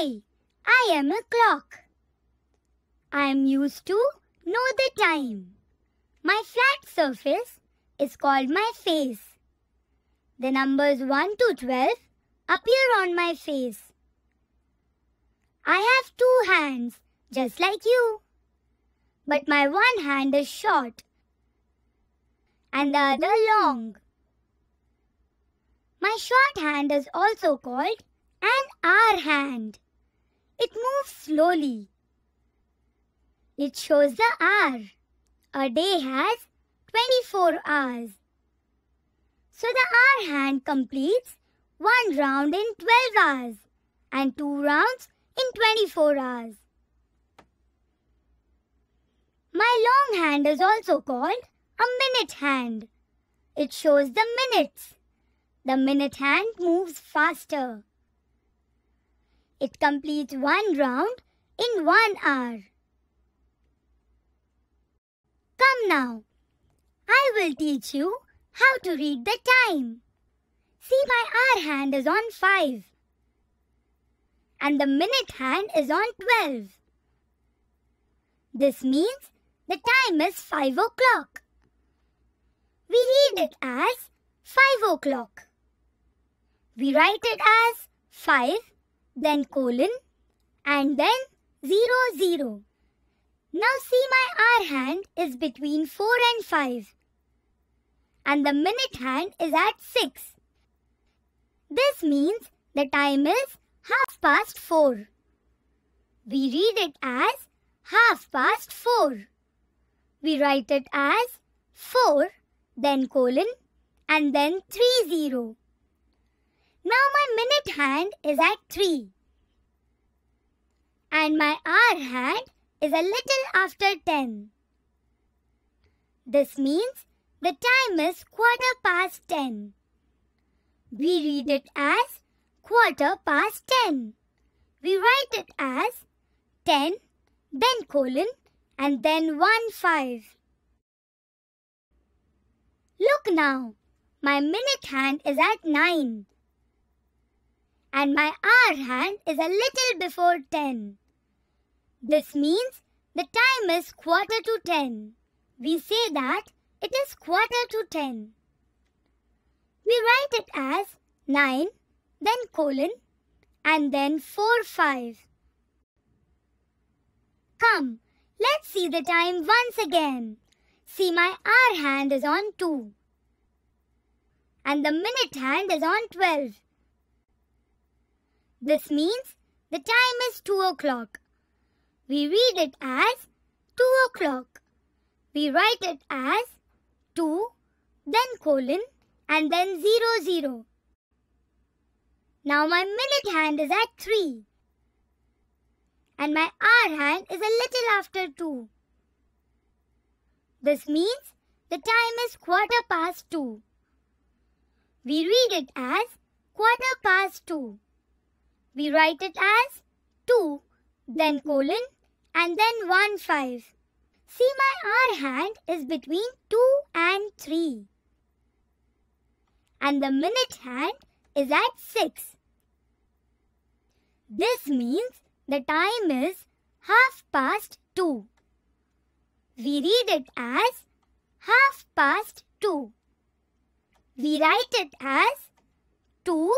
Hey, I am a clock. I am used to know the time. My flat surface is called my face. The numbers 1 to 12 appear on my face. I have two hands, just like you. But my one hand is short and the other long. My short hand is also called an hour hand. It moves slowly. It shows the hour. A day has 24 hours. So the hour hand completes one round in 12 hours and two rounds in 24 hours. My long hand is also called a minute hand. It shows the minutes. The minute hand moves faster. It completes one round in one hour. Come now. I will teach you how to read the time. See my hour hand is on 5 and the minute hand is on 12. This means the time is 5 o'clock. We read it as 5 o'clock. We write it as 5 then colon, and then 0, 0. Now see my R hand is between 4 and 5 and the minute hand is at 6. This means the time is half past 4. We read it as half past 4. We write it as 4, then colon and then 3 0 hand is at 3 and my hour hand is a little after 10. This means the time is quarter past 10. We read it as quarter past 10. We write it as 10, then colon and then 1 5. Look now, my minute hand is at 9 and my hour hand is a little before 10. This means the time is quarter to 10. We say that it is quarter to 10. We write it as 9, then colon, and then 4, 5. Come, let's see the time once again. See, my hour hand is on 2. And the minute hand is on 12. This means the time is 2 o'clock. We read it as 2 o'clock. We write it as 2, then colon and then 0, 0. Now my minute hand is at 3 and my hour hand is a little after 2. This means the time is quarter past 2. We read it as quarter past 2. We write it as 2, then mm-hmm. colon, and then 1 5. See my R hand is between 2 and 3. And the minute hand is at 6. This means the time is half past 2. We read it as half past 2. We write it as 2,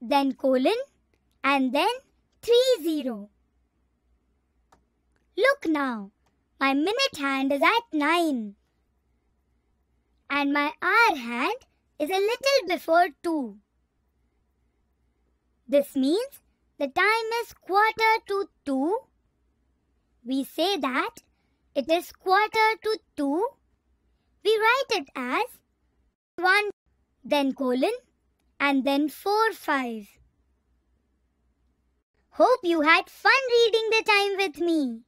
then colon, and then 30. Look now, my minute hand is at 9 and my hour hand is a little before 2. This means the time is quarter to 2. We say that it is quarter to 2. We write it as 1, then colon, and then 4, 5. Hope you had fun reading the time with me.